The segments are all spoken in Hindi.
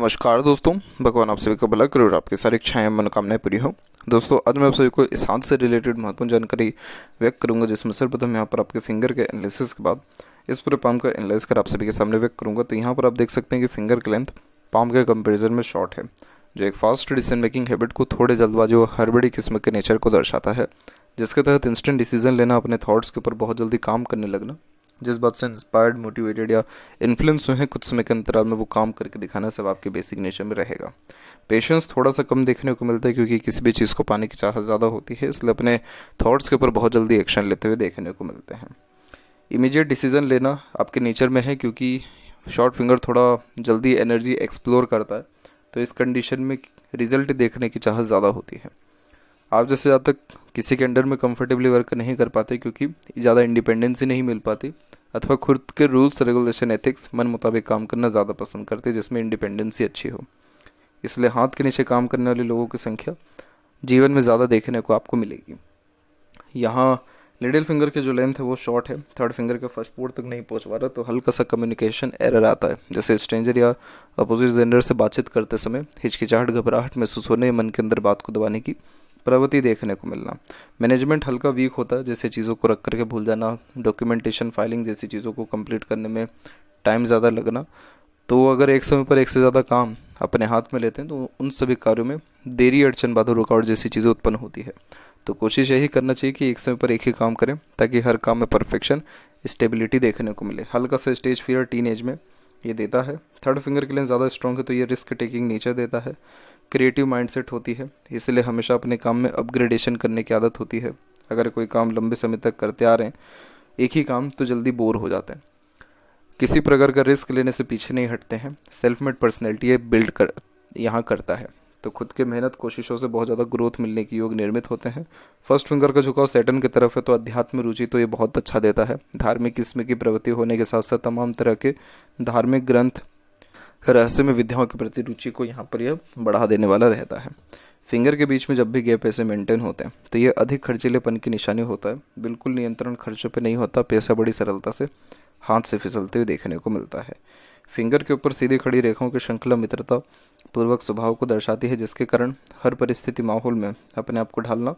नमस्कार दोस्तों भगवान आप सभी का भला करो और आपकी सारी इच्छाएं मनोकामनाएं पूरी हो दोस्तों आज मैं आप सभी को इस हाथ से रिलेटेड महत्वपूर्ण जानकारी व्यक्त करूंगा जिसमें सर्वप्रथम यहाँ पर आपके फिंगर के एनालिसिस के बाद इस पूरे पाम का एनालिस कर आप सभी के सामने व्यक्त करूंगा तो यहाँ पर आप देख सकते हैं कि फिंगर की लेंथ पाम के कंपेरिजन में शॉर्ट है जो एक फास्ट डिसीजन मेकिंग हैबिट को थोड़े जल्दबाजी और बड़ी किस्म के नेचर को दर्शाता है जिसके तहत इंस्टेंट डिसीजन लेना अपने थाट्स के ऊपर बहुत जल्दी काम करने लगना जिस बात से इंस्पायर्ड मोटिवेटेड या इन्फ्लुएंस हुए हैं कुछ समय के अंतराल में वो काम करके दिखाना सब आपके बेसिक नेचर में रहेगा पेशेंस थोड़ा सा कम देखने को मिलता है क्योंकि किसी भी चीज़ को पाने की चाहत ज़्यादा होती है इसलिए अपने थाट्स के ऊपर बहुत जल्दी एक्शन लेते हुए देखने को मिलते हैं इमीजिएट डिसीजन लेना आपके नेचर में है क्योंकि शॉर्ट फिंगर थोड़ा जल्दी एनर्जी एक्सप्लोर करता है तो इस कंडीशन में रिजल्ट देखने की चाहत ज़्यादा होती है आप जैसे ज़्यादा तक किसी के अंडर में कंफर्टेबली वर्क नहीं कर पाते क्योंकि ज़्यादा इंडिपेंडेंसी नहीं मिल पाती अथवा खुद के रूल्स रेगुलेशन एथिक्स मन मुताबिक काम करना ज़्यादा पसंद करते हैं जिसमें इंडिपेंडेंसी अच्छी हो इसलिए हाथ के नीचे काम करने वाले लोगों की संख्या जीवन में ज़्यादा देखने को आपको मिलेगी यहाँ लिडिल फिंगर के जो लेंथ है वो शॉर्ट है थर्ड फिंगर के फर्स्ट फोर्थ तक नहीं पहुँच पा रहा तो हल्का सा कम्युनिकेशन एरर आता है जैसे स्ट्रेंजर या अपोजिट जेंडर से बातचीत करते समय हिचकिचाहट घबराहट महसूस होने मन के अंदर बात को दबाने की प्रवृत्ति देखने को मिलना मैनेजमेंट हल्का वीक होता है जैसे चीज़ों को रख करके भूल जाना डॉक्यूमेंटेशन फाइलिंग जैसी चीज़ों को कंप्लीट करने में टाइम ज़्यादा लगना तो अगर एक समय पर एक से ज़्यादा काम अपने हाथ में लेते हैं तो उन सभी कार्यों में देरी अड़चन बाधा रुकावट जैसी चीज़ें उत्पन्न होती है तो कोशिश यही करना चाहिए कि एक समय पर एक ही काम करें ताकि हर काम में परफेक्शन स्टेबिलिटी देखने को मिले हल्का सा स्टेज फियर टीन एज में ये देता है थर्ड फिंगर के लिए ज़्यादा स्ट्रॉन्ग है तो ये रिस्क टेकिंग नेचर देता है क्रिएटिव माइंडसेट होती है इसलिए हमेशा अपने काम में अपग्रेडेशन करने की आदत होती है अगर कोई काम लंबे समय तक करते आ रहे हैं एक ही काम तो जल्दी बोर हो जाते हैं किसी प्रकार का रिस्क लेने से पीछे नहीं हटते हैं सेल्फ मेड पर्सनैलिटी ये बिल्ड कर यहाँ करता है तो खुद के मेहनत कोशिशों से बहुत ज़्यादा ग्रोथ मिलने के योग निर्मित होते हैं फर्स्ट फिंगर का झुकाव सेटन की तरफ है तो अध्यात्म रुचि तो ये बहुत अच्छा देता है धार्मिक किस्म की प्रवृत्ति होने के साथ साथ तमाम तरह के धार्मिक ग्रंथ रहस्यमय विद्याओं के प्रति रुचि को यहाँ पर यह बढ़ा देने वाला रहता है फिंगर के बीच में जब भी गैप ऐसे मेंटेन होते हैं तो यह अधिक खर्चीलेपन की निशानी होता है बिल्कुल नियंत्रण खर्चों पर नहीं होता पैसा बड़ी सरलता से हाथ से फिसलते हुए देखने को मिलता है फिंगर के ऊपर सीधी खड़ी रेखाओं की श्रृंखला मित्रता पूर्वक स्वभाव को दर्शाती है जिसके कारण हर परिस्थिति माहौल में अपने आप को ढालना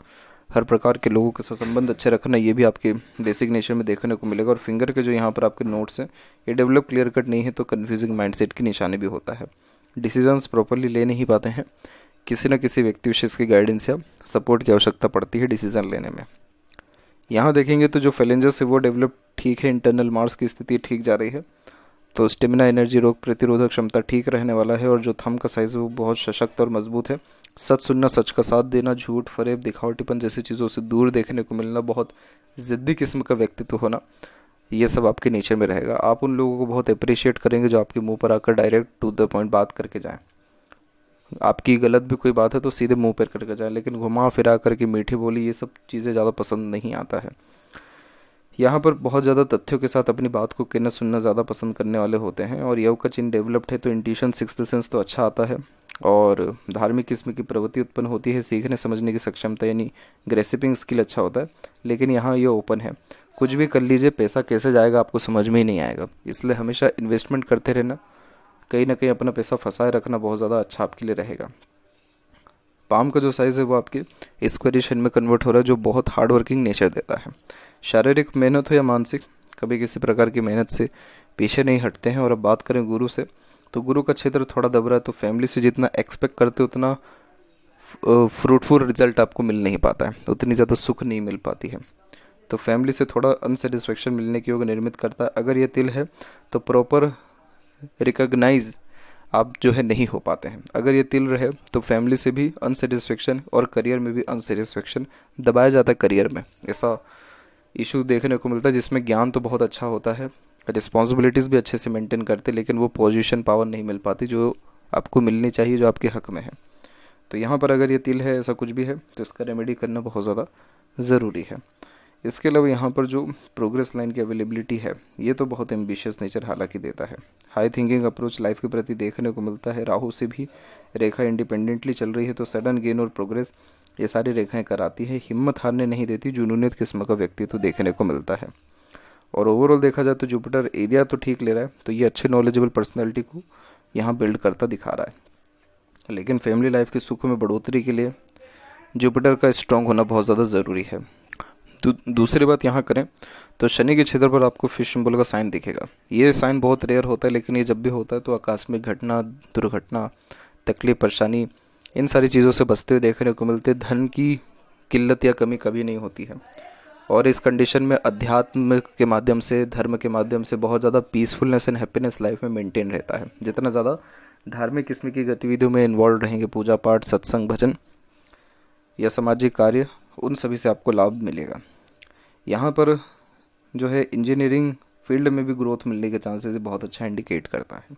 हर प्रकार के लोगों के साथ संबंध अच्छे रखना ये भी आपके बेसिक नेचर में देखने को मिलेगा और फिंगर के जो यहाँ पर आपके नोट्स हैं ये डेवलप क्लियर कट नहीं है तो कन्फ्यूजिंग माइंडसेट की निशानी भी होता है डिसीजंस प्रॉपरली ले नहीं पाते हैं किसी न किसी व्यक्ति विशेष की गाइडेंस या सपोर्ट की आवश्यकता पड़ती है डिसीजन लेने में यहाँ देखेंगे तो जो फैलेंजर्स है वो डेवलप ठीक है इंटरनल मार्स की स्थिति ठीक जा रही है तो स्टेमिना एनर्जी रोग प्रतिरोधक क्षमता ठीक रहने वाला है और जो थम का साइज़ है वो बहुत सशक्त और मजबूत है सच सुनना सच का साथ देना झूठ फरेब दिखावटीपन जैसी चीज़ों से दूर देखने को मिलना बहुत ज़िद्दी किस्म का व्यक्तित्व होना ये सब आपके नेचर में रहेगा आप उन लोगों को बहुत अप्रिशिएट करेंगे जो आपके मुंह पर आकर डायरेक्ट टू द पॉइंट बात करके जाएं आपकी गलत भी कोई बात है तो सीधे मुंह पर करके जाएं लेकिन घुमा फिरा करके मीठी बोली ये सब चीज़ें ज़्यादा पसंद नहीं आता है यहाँ पर बहुत ज़्यादा तथ्यों के साथ अपनी बात को कहना सुनना ज़्यादा पसंद करने वाले होते हैं और यव का चिन्ह डेवलप्ड है तो इंटीशन सिक्स सेंस तो अच्छा आता है और धार्मिक किस्म की प्रवृत्ति उत्पन्न होती है सीखने समझने की सक्षमता यानी ग्रेसिपिंग स्किल अच्छा होता है लेकिन यहाँ ये ओपन है कुछ भी कर लीजिए पैसा कैसे जाएगा आपको समझ में ही नहीं आएगा इसलिए हमेशा इन्वेस्टमेंट करते रहना कहीं ना कहीं अपना पैसा फंसाए रखना बहुत ज़्यादा अच्छा आपके लिए रहेगा पाम का जो साइज़ है वो आपके स्क्वेरिशन में कन्वर्ट हो रहा है जो बहुत हार्ड वर्किंग नेचर देता है शारीरिक मेहनत हो या मानसिक कभी किसी प्रकार की मेहनत से पीछे नहीं हटते हैं और अब बात करें गुरु से तो गुरु का क्षेत्र थोड़ा दबरा है तो फैमिली से जितना एक्सपेक्ट करते उतना फ्रूटफुल रिजल्ट आपको मिल नहीं पाता है उतनी ज़्यादा सुख नहीं मिल पाती है तो फैमिली से थोड़ा अनसेटिस्फेक्शन मिलने के योग निर्मित करता है अगर ये तिल है तो प्रॉपर रिकग्नाइज आप जो है नहीं हो पाते हैं अगर ये तिल रहे तो फैमिली से भी अनसेटिस्फेक्शन और करियर में भी अनसेटिस्फेक्शन दबाया जाता है करियर में ऐसा इशू देखने को मिलता है जिसमें ज्ञान तो बहुत अच्छा होता है रिस्पॉन्सिबिलिटीज़ भी अच्छे से मेंटेन करते लेकिन वो पोजीशन पावर नहीं मिल पाती जो आपको मिलनी चाहिए जो आपके हक में है तो यहाँ पर अगर ये तिल है ऐसा कुछ भी है तो इसका रेमेडी करना बहुत ज़्यादा ज़रूरी है इसके अलावा यहाँ पर जो प्रोग्रेस लाइन की अवेलेबिलिटी है ये तो बहुत एम्बिशियस नेचर हालांकि देता है हाई थिंकिंग अप्रोच लाइफ के प्रति देखने को मिलता है राहु से भी रेखा इंडिपेंडेंटली चल रही है तो सडन गेन और प्रोग्रेस ये सारी रेखाएं कराती है हिम्मत हारने नहीं देती जुनूनियत किस्म का व्यक्तित्व देखने को मिलता है और ओवरऑल देखा जाए तो जुपिटर एरिया तो ठीक ले रहा है तो ये अच्छे नॉलेजेबल पर्सनैलिटी को यहाँ बिल्ड करता दिखा रहा है लेकिन फैमिली लाइफ के सुख में बढ़ोतरी के लिए जुपिटर का स्ट्रांग होना बहुत ज़्यादा ज़रूरी है दू, दूसरी बात यहाँ करें तो शनि के क्षेत्र पर आपको फिश सिंबल का साइन दिखेगा ये साइन बहुत रेयर होता है लेकिन ये जब भी होता है तो आकस्मिक घटना दुर्घटना तकलीफ परेशानी इन सारी चीज़ों से बचते हुए देखने को मिलते धन की किल्लत या कमी कभी नहीं होती है और इस कंडीशन में अध्यात्म के माध्यम से धर्म के माध्यम से बहुत ज़्यादा पीसफुलनेस एंड हैप्पीनेस लाइफ में मेंटेन रहता है जितना ज़्यादा धार्मिक किस्म की गतिविधियों में इन्वॉल्व रहेंगे पूजा पाठ सत्संग भजन या सामाजिक कार्य उन सभी से आपको लाभ मिलेगा यहाँ पर जो है इंजीनियरिंग फील्ड में भी ग्रोथ मिलने के चांसेस बहुत अच्छा इंडिकेट करता है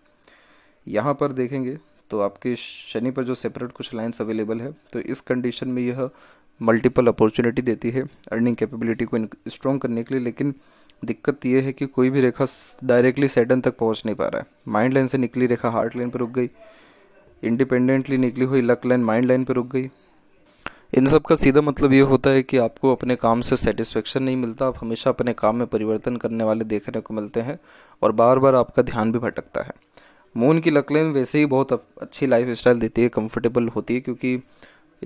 यहाँ पर देखेंगे तो आपके शनि पर जो सेपरेट कुछ लाइन्स अवेलेबल है तो इस कंडीशन में यह मल्टीपल अपॉर्चुनिटी देती है अर्निंग कैपेबिलिटी को स्ट्रॉन्ग करने के लिए लेकिन दिक्कत यह है कि कोई भी रेखा डायरेक्टली सेटन तक पहुंच नहीं पा रहा है माइंड लाइन से निकली रेखा हार्ट लाइन पर रुक गई इंडिपेंडेंटली निकली हुई लक लाइन माइंड लाइन पर रुक गई इन सब का सीधा मतलब ये होता है कि आपको अपने काम से सेटिस्फेक्शन नहीं मिलता आप हमेशा अपने काम में परिवर्तन करने वाले देखने को मिलते हैं और बार बार आपका ध्यान भी भटकता है मून की लकलें वैसे ही बहुत अच्छी लाइफ स्टाइल देती है कंफर्टेबल होती है क्योंकि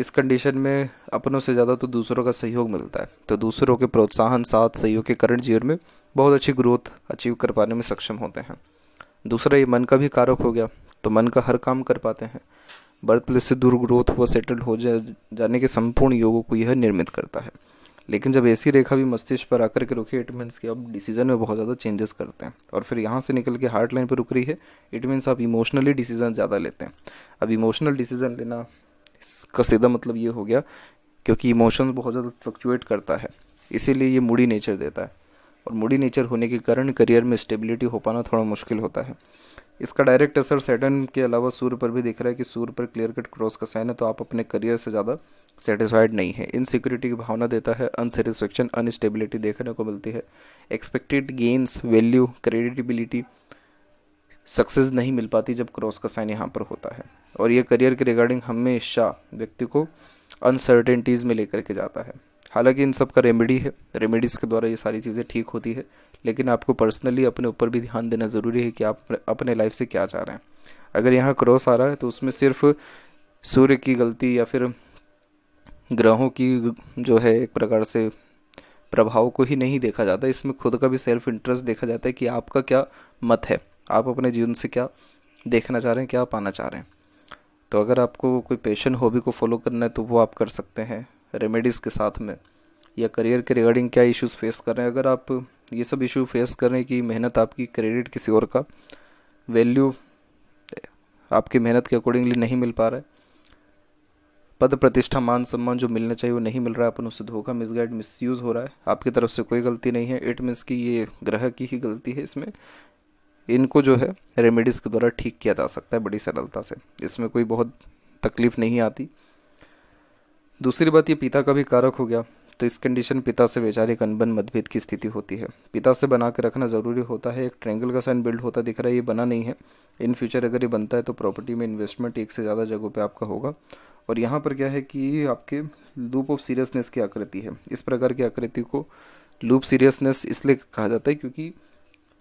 इस कंडीशन में अपनों से ज़्यादा तो दूसरों का सहयोग मिलता है तो दूसरों के प्रोत्साहन साथ सहयोग के करंट जीवन में बहुत अच्छी ग्रोथ अचीव कर पाने में सक्षम होते हैं दूसरा ये मन का भी कारक हो गया तो मन का हर काम कर पाते हैं बर्थ प्लेस से दूर ग्रोथ व सेटल हो जा, जाने के संपूर्ण योगों को यह निर्मित करता है लेकिन जब ऐसी रेखा भी मस्तिष्क पर आकर के रुकी इट मीन्स कि अब डिसीजन में बहुत ज़्यादा चेंजेस करते हैं और फिर यहाँ से निकल के हार्ट लाइन पर रुक रही है इट मीन्स आप इमोशनली डिसीजन ज़्यादा लेते हैं अब इमोशनल डिसीजन लेना इसका सीधा मतलब ये हो गया क्योंकि इमोशंस बहुत ज़्यादा फ्लक्चुएट करता है इसीलिए ये मूडी नेचर देता है और मूडी नेचर होने के कारण करियर में स्टेबिलिटी हो पाना थोड़ा मुश्किल होता है इसका डायरेक्ट असर सेटन के अलावा सूर्य पर भी दिख रहा है कि सूर्य पर क्लियर कट क्रॉस का साइन है तो आप अपने करियर से ज़्यादा सेटिस्फाइड नहीं है इनसिक्योरिटी की भावना देता है अनसेटिस्फेक्शन अनस्टेबिलिटी देखने को मिलती है expected gains value creditability success नहीं मिल पाती जब क्रॉस का साइन यहाँ पर होता है और ये करियर के रिगार्डिंग हमेशा व्यक्ति को अनसर्टेनिटीज़ में लेकर के जाता है हालांकि इन सब का रेमेडी है रेमेडीज़ के द्वारा ये सारी चीज़ें ठीक होती है लेकिन आपको पर्सनली अपने ऊपर भी ध्यान देना ज़रूरी है कि आप अपने लाइफ से क्या चाह रहे हैं अगर यहाँ क्रॉस आ रहा है तो उसमें सिर्फ सूर्य की गलती या फिर ग्रहों की जो है एक प्रकार से प्रभाव को ही नहीं देखा जाता इसमें खुद का भी सेल्फ इंटरेस्ट देखा जाता है कि आपका क्या मत है आप अपने जीवन से क्या देखना चाह रहे हैं क्या पाना चाह रहे हैं तो अगर आपको कोई पेशन हॉबी को फॉलो करना है तो वो आप कर सकते हैं रेमेडीज़ के साथ में या करियर के रिगार्डिंग क्या इश्यूज फेस कर रहे हैं अगर आप ये सब इशू फेस करने की मेहनत आपकी क्रेडिट किसी और का वैल्यू आपकी मेहनत के अकॉर्डिंगली नहीं मिल पा रहा है पद प्रतिष्ठा मान सम्मान जो मिलना चाहिए वो नहीं मिल रहा है अपन उससे धोखा मिसगाइड मिसयूज़ हो रहा है आपकी तरफ से कोई गलती नहीं है इट मीन्स कि ये ग्रह की ही गलती है इसमें इनको जो है रेमेडीज़ के द्वारा ठीक किया जा सकता है बड़ी सरलता से इसमें कोई बहुत तकलीफ़ नहीं आती दूसरी बात ये पिता का भी कारक हो गया तो इस कंडीशन पिता से वैचारिक अनबन मतभेद की स्थिति होती है पिता से बना के रखना ज़रूरी होता है एक ट्रैंगल का साइन बिल्ड होता दिख रहा है ये बना नहीं है इन फ्यूचर अगर ये बनता है तो प्रॉपर्टी में इन्वेस्टमेंट एक से ज़्यादा जगहों पर आपका होगा और यहाँ पर क्या है कि आपके लूप ऑफ सीरियसनेस की आकृति है इस प्रकार की आकृति को लूप सीरियसनेस इसलिए कहा जाता है क्योंकि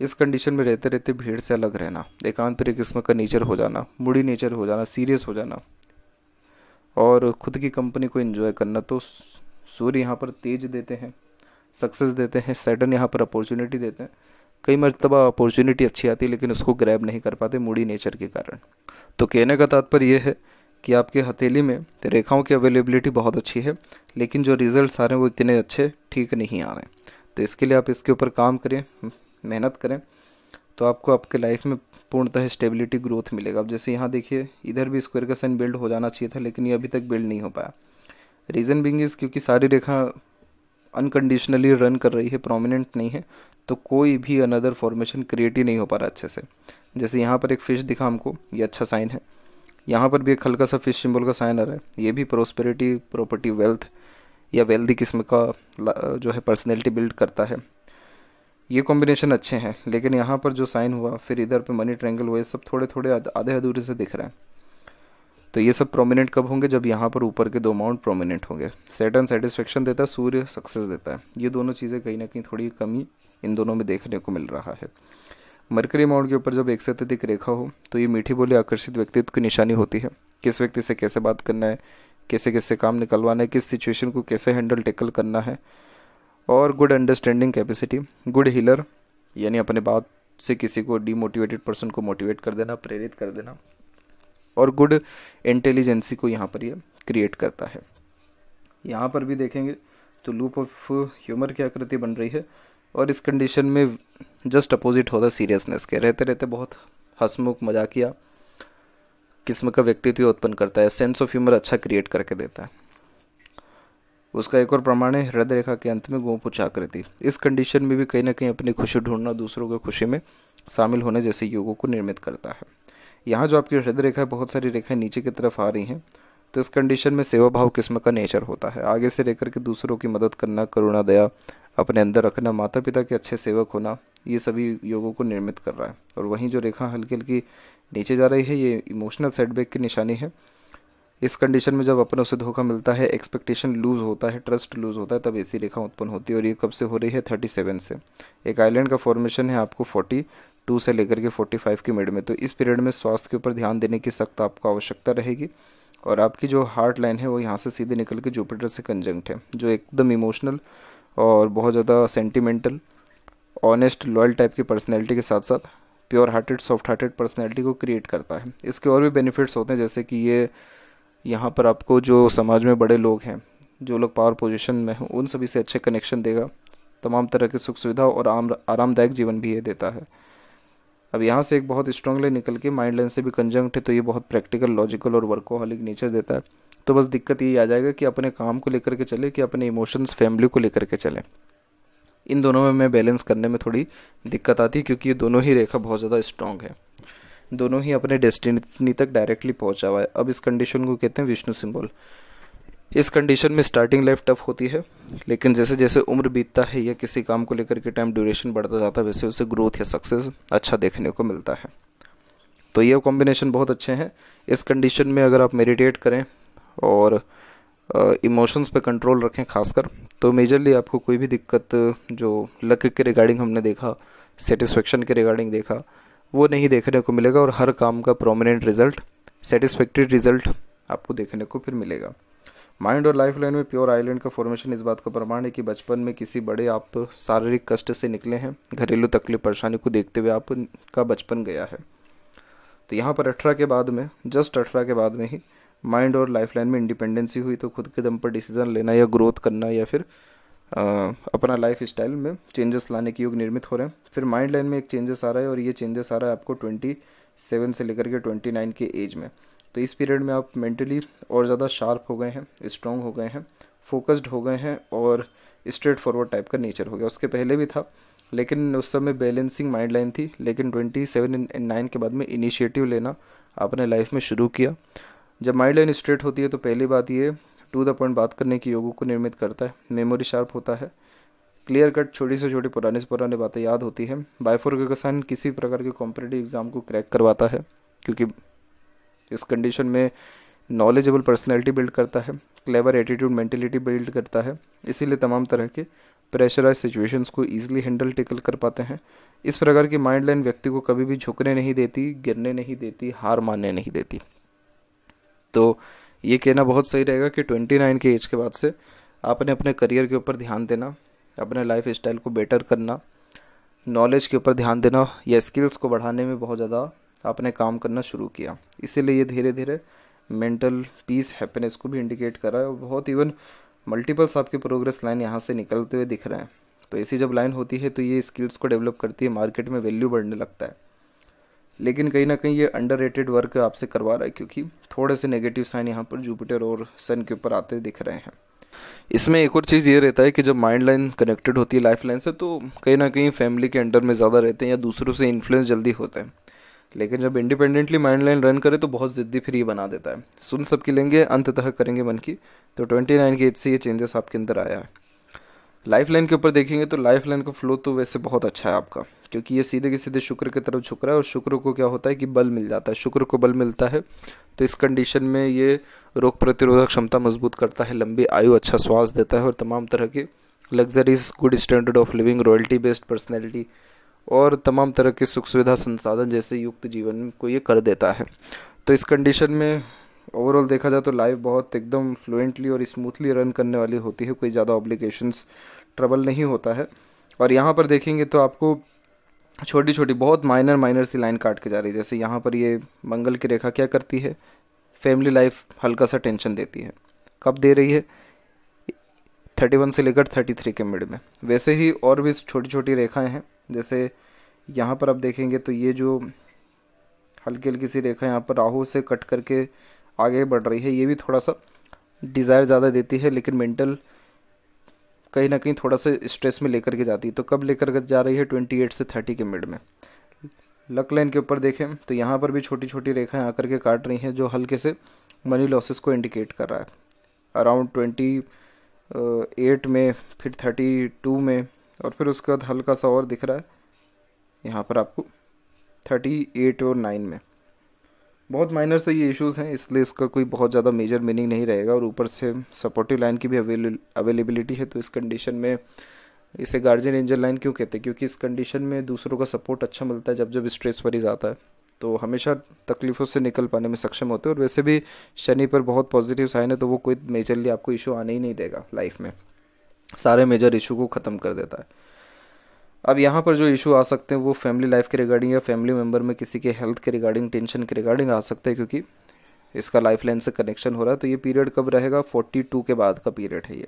इस कंडीशन में रहते रहते भीड़ से अलग रहना एकांत पर एक किस्म का नेचर हो जाना मुड़ी नेचर हो जाना सीरियस हो जाना और ख़ुद की कंपनी को एंजॉय करना तो सूर्य यहाँ पर तेज देते हैं सक्सेस देते हैं सैटन यहाँ पर अपॉर्चुनिटी देते हैं कई मरतबा अपॉर्चुनिटी अच्छी आती है लेकिन उसको ग्रैब नहीं कर पाते मूडी नेचर के कारण तो कहने का तात्पर्य यह है कि आपके हथेली में रेखाओं की अवेलेबिलिटी बहुत अच्छी है लेकिन जो रिजल्ट्स आ रहे हैं वो इतने अच्छे ठीक नहीं आ रहे हैं तो इसके लिए आप इसके ऊपर काम करें हम्म, मेहनत करें तो आपको आपके लाइफ में पूर्णतः स्टेबिलिटी ग्रोथ मिलेगा अब जैसे यहाँ देखिए इधर भी स्क्वायर का साइन बिल्ड हो जाना चाहिए था लेकिन ये अभी तक बिल्ड नहीं हो पाया रीज़न बिंग इज़ क्योंकि सारी रेखा अनकंडीशनली रन कर रही है प्रोमिनेंट नहीं है तो कोई भी अनदर फॉर्मेशन क्रिएट ही नहीं हो पा रहा अच्छे से जैसे यहाँ पर एक फ़िश दिखा हमको ये अच्छा साइन है यहाँ पर भी एक हल्का सा फिश सिंबल का साइन आ रहा है ये भी प्रोस्पेरिटी प्रॉपर्टी वेल्थ या वेल्दी किस्म का जो है पर्सनैलिटी बिल्ड करता है ये कॉम्बिनेशन अच्छे हैं लेकिन यहाँ पर जो साइन हुआ फिर इधर पे मनी ट्रैंगल हुए सब थोड़े थोड़े आधे अधूरे से दिख रहे हैं तो ये सब प्रोमिनेंट कब होंगे जब यहाँ पर ऊपर के दो माउंट प्रोमिनेंट होंगे सेटन सेटिस्फेक्शन देता है सूर्य सक्सेस देता है ये दोनों चीज़ें कहीं ना कहीं थोड़ी कमी इन दोनों में देखने को मिल रहा है मरकरी माउंट के ऊपर जब एक से अत्यधिक रेखा हो तो ये मीठी बोली आकर्षित व्यक्तित्व की निशानी होती है किस व्यक्ति से कैसे बात करना है कैसे कैसे काम निकलवाना है किस सिचुएशन को कैसे हैंडल टेकल करना है और good understanding capacity good healer यानी अपने बात से किसी को डीमोटिवेटेड पर्सन को मोटिवेट कर देना प्रेरित कर देना और गुड इंटेलिजेंसी को यहाँ पर ये यह क्रिएट करता है यहाँ पर भी देखेंगे तो लूप ऑफ ह्यूमर की आकृति बन रही है और इस कंडीशन में जस्ट अपोजिट होता है सीरियसनेस के रहते रहते बहुत हंसमुख मजाकिया किस्म का व्यक्तित्व उत्पन्न करता है सेंस ऑफ ह्यूमर अच्छा क्रिएट करके देता है उसका एक और प्रमाण है हृदय रेखा के अंत में गोपुच आकृति इस कंडीशन में भी कहीं ना कहीं अपनी खुशी ढूंढना दूसरों की खुशी में शामिल होने जैसे योगों को निर्मित करता है यहाँ जो आपकी हृदय रेखा है बहुत सारी रेखाएं नीचे की तरफ आ रही हैं तो इस कंडीशन में सेवा भाव किस्म का नेचर होता है आगे से लेकर के दूसरों की मदद करना करुणा दया अपने अंदर रखना माता पिता के अच्छे सेवक होना ये सभी योगों को निर्मित कर रहा है और वहीं जो रेखा हल्की हल्की नीचे जा रही है ये इमोशनल सेटबैक की निशानी है इस कंडीशन में जब अपन उसे धोखा मिलता है एक्सपेक्टेशन लूज़ होता है ट्रस्ट लूज़ होता है तब ऐसी रेखा उत्पन्न होती है और ये कब से हो रही है थर्टी सेवन से एक आइलैंड का फॉर्मेशन है आपको फोर्टी टू से लेकर के फोर्टी फाइव की मिड में तो इस पीरियड में स्वास्थ्य के ऊपर ध्यान देने की सख्त आपको आवश्यकता रहेगी और आपकी जो हार्ट लाइन है वो यहाँ से सीधे निकल के जुपिटर से कंजंक्ट है जो एकदम इमोशनल और बहुत ज़्यादा सेंटिमेंटल ऑनेस्ट लॉयल टाइप की पर्सनैलिटी के साथ साथ pure hearted soft hearted personality को क्रिएट करता है इसके और भी बेनिफिट्स होते हैं जैसे कि ये यहाँ पर आपको जो समाज में बड़े लोग हैं जो लोग पावर पोजिशन में हैं उन सभी से अच्छे कनेक्शन देगा तमाम तरह की सुख सुविधा और आराम आरामदायक जीवन भी ये देता है अब यहाँ से एक बहुत स्ट्रांगली निकल के माइंड लेंस से भी कंजंक्ट है तो ये बहुत प्रैक्टिकल लॉजिकल और वर्कोहॉलिक नेचर देता है तो बस दिक्कत यही आ जाएगा कि अपने काम को लेकर के चले कि अपने इमोशंस फैमिली को लेकर के चले इन दोनों में मैं बैलेंस करने में थोड़ी दिक्कत आती है क्योंकि ये दोनों ही रेखा बहुत ज़्यादा स्ट्रांग है दोनों ही अपने डेस्टिनी तक डायरेक्टली पहुंचा हुआ है अब इस कंडीशन को कहते हैं विष्णु सिंबल इस कंडीशन में स्टार्टिंग लाइफ टफ होती है लेकिन जैसे जैसे उम्र बीतता है या किसी काम को लेकर के टाइम ड्यूरेशन बढ़ता जाता है वैसे उसे ग्रोथ या सक्सेस अच्छा देखने को मिलता है तो ये कॉम्बिनेशन बहुत अच्छे हैं इस कंडीशन में अगर आप मेडिटेट करें और इमोशंस पे कंट्रोल रखें खासकर तो मेजरली आपको कोई भी दिक्कत जो लक के रिगार्डिंग हमने देखा सेटिस्फेक्शन के रिगार्डिंग देखा वो नहीं देखने को मिलेगा और हर काम का प्रोमिनेंट रिजल्ट सेटिस्फेक्ट्री रिजल्ट आपको देखने को फिर मिलेगा माइंड और लाइफ लाइन में प्योर आइलैंड का फॉर्मेशन इस बात का प्रमाण है कि बचपन में किसी बड़े आप शारीरिक कष्ट से निकले हैं घरेलू तकलीफ परेशानी को देखते हुए आपका बचपन गया है तो यहाँ पर अठारह के बाद में जस्ट अठारह के बाद में ही माइंड और लाइफ लाइन में इंडिपेंडेंसी हुई तो खुद के दम पर डिसीजन लेना या ग्रोथ करना या फिर आ, अपना लाइफ स्टाइल में चेंजेस लाने के योग निर्मित हो रहे हैं फिर माइंड लाइन में एक चेंजेस आ रहा है और ये चेंजेस आ रहा है आपको ट्वेंटी सेवन से लेकर के ट्वेंटी नाइन के एज में तो इस पीरियड में आप मेंटली और ज़्यादा शार्प हो गए हैं स्ट्रॉन्ग हो गए हैं फोकस्ड हो गए हैं और स्ट्रेट फॉरवर्ड टाइप का नेचर हो गया उसके पहले भी था लेकिन उस समय बैलेंसिंग माइंड लाइन थी लेकिन ट्वेंटी सेवन एंड नाइन के बाद में इनिशिएटिव लेना आपने लाइफ में शुरू किया जब माइंड लाइन स्ट्रेट होती है तो पहली बात ये टू द पॉइंट बात करने की योगों को निर्मित करता है मेमोरी शार्प होता है क्लियर कट छोटी से छोटी पुराने से पुराने बातें याद होती हैं बायफोर्गेशन किसी प्रकार के कॉम्पिटेटिव एग्ज़ाम को क्रैक करवाता है क्योंकि इस कंडीशन में नॉलेजेबल पर्सनैलिटी बिल्ड करता है क्लेवर एटीट्यूड मैंटिलिटी बिल्ड करता है इसीलिए तमाम तरह के प्रेशराइज सिचुएशंस को ईजिली हैंडल टिकल कर पाते हैं इस प्रकार की माइंड लाइन व्यक्ति को कभी भी झुकने नहीं देती गिरने नहीं देती हार मानने नहीं देती तो ये कहना बहुत सही रहेगा कि ट्वेंटी नाइन के एज के बाद से आपने अपने करियर के ऊपर ध्यान देना अपने लाइफ स्टाइल को बेटर करना नॉलेज के ऊपर ध्यान देना या स्किल्स को बढ़ाने में बहुत ज़्यादा आपने काम करना शुरू किया इसीलिए ये धीरे धीरे मेंटल पीस हैप्पीनेस को भी इंडिकेट कर रहा है और बहुत इवन मल्टीपल्स आपके प्रोग्रेस लाइन यहाँ से निकलते हुए दिख रहे हैं तो ऐसी जब लाइन होती है तो ये स्किल्स को डेवलप करती है मार्केट में वैल्यू बढ़ने लगता है लेकिन कहीं ना कहीं ये अंडर वर्क आपसे करवा रहा है क्योंकि थोड़े से नेगेटिव साइन यहाँ पर जुपिटर और सन के ऊपर आते दिख रहे हैं इसमें एक और चीज़ ये रहता है कि जब माइंड लाइन कनेक्टेड होती है लाइफ लाइन से तो कहीं ना कहीं फैमिली के अंडर में ज़्यादा रहते हैं या दूसरों से इन्फ्लुएंस जल्दी होता है लेकिन जब इंडिपेंडेंटली माइंड लाइन रन करे तो बहुत ज़िद्दी फिर ये बना देता है सुन सबकी लेंगे अंत तक करेंगे मन की तो ट्वेंटी नाइन के एज से ये चेंजेस आपके अंदर आया है लाइफ लाइन के ऊपर देखेंगे तो लाइफ लाइन का फ्लो तो वैसे बहुत अच्छा है आपका क्योंकि ये सीधे के सीधे शुक्र की तरफ झुक रहा है और शुक्र को क्या होता है कि बल मिल जाता है शुक्र को बल मिलता है तो इस कंडीशन में ये रोग प्रतिरोधक क्षमता मजबूत करता है लंबी आयु अच्छा स्वास्थ्य देता है और तमाम तरह के luxuries good standard of living royalty based personality और तमाम तरह के सुख सुविधा संसाधन जैसे युक्त जीवन को ये कर देता है तो इस कंडीशन में ओवरऑल देखा जाए तो लाइफ बहुत एकदम फ्लुएंटली और स्मूथली रन करने वाली होती है कोई ज़्यादा ऑब्लिगेशंस ट्रबल नहीं होता है और यहाँ पर देखेंगे तो आपको छोटी छोटी बहुत माइनर माइनर सी लाइन काट के जा रही है जैसे यहाँ पर ये मंगल की रेखा क्या करती है फैमिली लाइफ हल्का सा टेंशन देती है कब दे रही है थर्टी वन से लेकर थर्टी थ्री के मिड में वैसे ही और भी छोटी छोटी रेखाएं हैं जैसे यहाँ पर आप देखेंगे तो ये जो हल्की हल्की सी रेखा यहाँ पर राहु से कट करके आगे बढ़ रही है ये भी थोड़ा सा डिज़ायर ज़्यादा देती है लेकिन मेंटल कहीं ना कहीं थोड़ा सा स्ट्रेस में लेकर के जाती है तो कब लेकर जा रही है ट्वेंटी एट से थर्टी के मिड में लक लाइन के ऊपर देखें तो यहाँ पर भी छोटी छोटी रेखाएँ आकर के काट रही हैं जो हल्के से मनी लॉसेस को इंडिकेट कर रहा है अराउंड ट्वेंटी एट में फिर थर्टी टू में और फिर उसके बाद हल्का सा और दिख रहा है यहाँ पर आपको थर्टी एट और नाइन में बहुत माइनर से ये इश्यूज़ हैं इसलिए इसका कोई बहुत ज़्यादा मेजर मीनिंग नहीं रहेगा और ऊपर से सपोर्टिव लाइन की भी अवेलेबिलिटी है तो इस कंडीशन में इसे गार्जियन एंजल लाइन क्यों कहते हैं क्योंकि इस कंडीशन में दूसरों का सपोर्ट अच्छा मिलता है जब जब स्ट्रेस मरीज आता है तो हमेशा तकलीफ़ों से निकल पाने में सक्षम होते हैं और वैसे भी शनि पर बहुत पॉजिटिव साइन है तो वो कोई मेजरली आपको इशू आने ही नहीं देगा लाइफ में सारे मेजर इशू को ख़त्म कर देता है अब यहाँ पर जो इशू आ सकते हैं वो फैमिली लाइफ के रिगार्डिंग या फैमिली मेम्बर में किसी के हेल्थ के रिगार्डिंग टेंशन के रिगार्डिंग आ सकते हैं क्योंकि इसका लाइफ लाइन से कनेक्शन हो रहा है तो ये पीरियड कब रहेगा फोर्टी टू के बाद का पीरियड है ये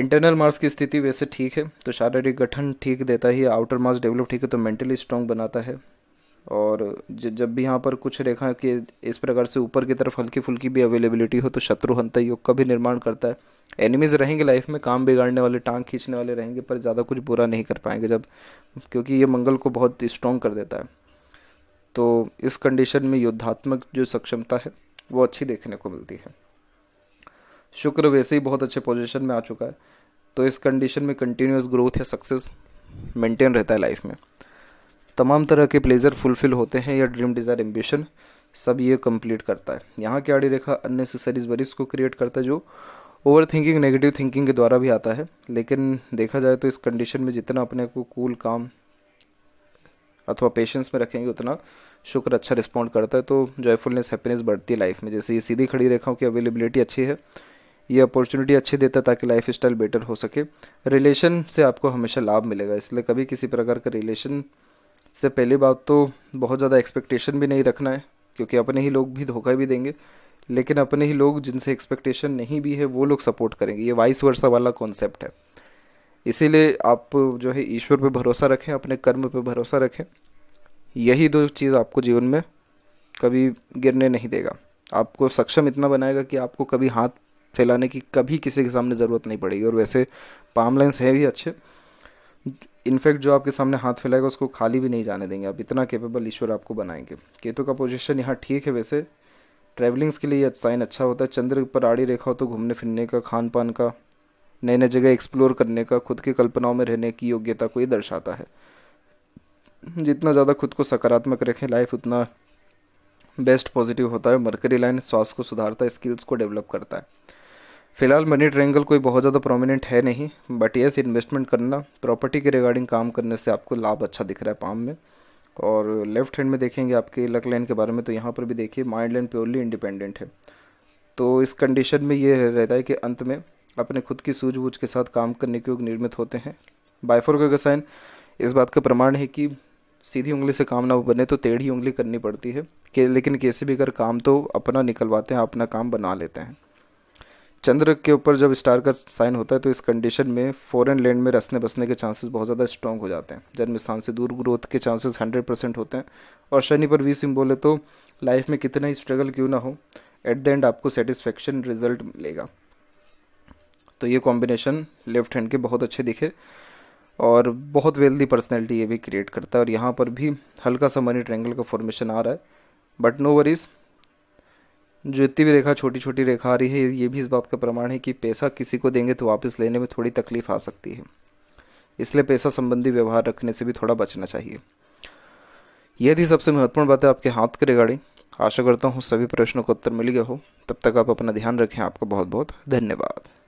इंटरनल मार्स की स्थिति वैसे ठीक है तो शारीरिक गठन ठीक देता ही आउटर मार्स डेवलप ठीक है तो मेंटली स्ट्रांग बनाता है और जब भी यहाँ पर कुछ रेखा कि इस प्रकार से ऊपर की तरफ हल्की फुल्की भी अवेलेबिलिटी हो तो शत्रुहंता योग का भी निर्माण करता है एनिमीज़ रहेंगे लाइफ में काम बिगाड़ने वाले टांग खींचने वाले रहेंगे पर ज़्यादा कुछ बुरा नहीं कर पाएंगे जब क्योंकि ये मंगल को बहुत स्ट्रॉन्ग कर देता है तो इस कंडीशन में युद्धात्मक जो सक्षमता है वो अच्छी देखने को मिलती है शुक्र वैसे ही बहुत अच्छे पोजिशन में आ चुका है तो इस कंडीशन में कंटिन्यूस ग्रोथ या सक्सेस मेंटेन रहता है लाइफ में तमाम तरह के प्लेजर फुलफिल होते हैं या ड्रीम डिज़ायर एम्बिशन सब ये कंप्लीट करता है यहाँ की आड़ी रेखा अननेसेसरीज वरीज को क्रिएट करता है जो ओवर थिंकिंग नेगेटिव थिंकिंग के द्वारा भी आता है लेकिन देखा जाए तो इस कंडीशन में जितना अपने को कूल काम अथवा पेशेंस में रखेंगे उतना शुक्र अच्छा रिस्पॉन्ड करता है तो जॉयफुलनेस हैप्पीनेस बढ़ती है लाइफ में जैसे ये सीधी खड़ी रेखाओं की अवेलेबिलिटी अच्छी है ये अपॉर्चुनिटी अच्छी देता है ताकि लाइफ स्टाइल बेटर हो सके रिलेशन से आपको हमेशा लाभ मिलेगा इसलिए कभी किसी प्रकार का रिलेशन से पहली बात तो बहुत ज़्यादा एक्सपेक्टेशन भी नहीं रखना है क्योंकि अपने ही लोग भी धोखा भी देंगे लेकिन अपने ही लोग जिनसे एक्सपेक्टेशन नहीं भी है वो लोग सपोर्ट करेंगे ये वाइस वर्षा वाला कॉन्सेप्ट है इसीलिए आप जो है ईश्वर पे भरोसा रखें अपने कर्म पे भरोसा रखें यही दो चीज़ आपको जीवन में कभी गिरने नहीं देगा आपको सक्षम इतना बनाएगा कि आपको कभी हाथ फैलाने की कभी किसी के सामने ज़रूरत नहीं पड़ेगी और वैसे पाम लाइन्स है भी अच्छे इनफैक्ट जो आपके सामने हाथ फैलाएगा उसको खाली भी नहीं जाने देंगे आप इतना केपेबल ईश्वर आपको बनाएंगे केतु का पोजिशन यहाँ ठीक है वैसे ट्रैवलिंग्स के लिए यह साइन अच्छा होता है चंद्र पर आड़ी रेखा हो तो घूमने फिरने का खान पान का नए नए जगह एक्सप्लोर करने का खुद की कल्पनाओं में रहने की योग्यता को ये दर्शाता है जितना ज़्यादा खुद को सकारात्मक रखें लाइफ उतना बेस्ट पॉजिटिव होता है मरकरी लाइन स्वास्थ्य को सुधारता है स्किल्स को डेवलप करता है फिलहाल मनी ट्रेंगल कोई बहुत ज़्यादा प्रोमिनेंट है नहीं बट यस इन्वेस्टमेंट करना प्रॉपर्टी के रिगार्डिंग काम करने से आपको लाभ अच्छा दिख रहा है पाम में और लेफ्ट हैंड में देखेंगे आपके लक लाइन के बारे में तो यहाँ पर भी देखिए माइंड लाइन प्योरली इंडिपेंडेंट है तो इस कंडीशन में ये रहता है कि अंत में अपने खुद की सूझबूझ के साथ काम करने के योग निर्मित होते हैं बायफोर का साइन इस बात का प्रमाण है कि सीधी उंगली से काम ना बने तो टेढ़ी उंगली करनी पड़ती है के, लेकिन कैसे भी कर काम तो अपना निकलवाते हैं अपना काम बना लेते हैं चंद्र के ऊपर जब स्टार का साइन होता है तो इस कंडीशन में फॉरेन लैंड में रसने बसने के चांसेस बहुत ज़्यादा स्ट्रॉन्ग हो जाते हैं जन्म स्थान से दूर ग्रोथ के चांसेस हंड्रेड परसेंट होते हैं और शनि पर वी सिम्बोल है तो लाइफ में कितना ही स्ट्रगल क्यों ना हो एट द एंड आपको सेटिस्फेक्शन रिजल्ट मिलेगा तो ये कॉम्बिनेशन लेफ्ट हैंड के बहुत अच्छे दिखे और बहुत वेल्दी पर्सनैलिटी ये भी क्रिएट करता है और यहाँ पर भी हल्का सा मनी ट्रैंगल का फॉर्मेशन आ रहा है बट नो वरीज़ जितनी भी रेखा छोटी छोटी रेखा आ रही है ये भी इस बात का प्रमाण है कि पैसा किसी को देंगे तो वापस लेने में थोड़ी तकलीफ आ सकती है इसलिए पैसा संबंधी व्यवहार रखने से भी थोड़ा बचना चाहिए यह थी सबसे महत्वपूर्ण बात है आपके हाथ के रिगार्डिंग आशा करता हूँ सभी प्रश्नों का उत्तर मिल गया हो तब तक आप अपना ध्यान रखें आपका बहुत बहुत धन्यवाद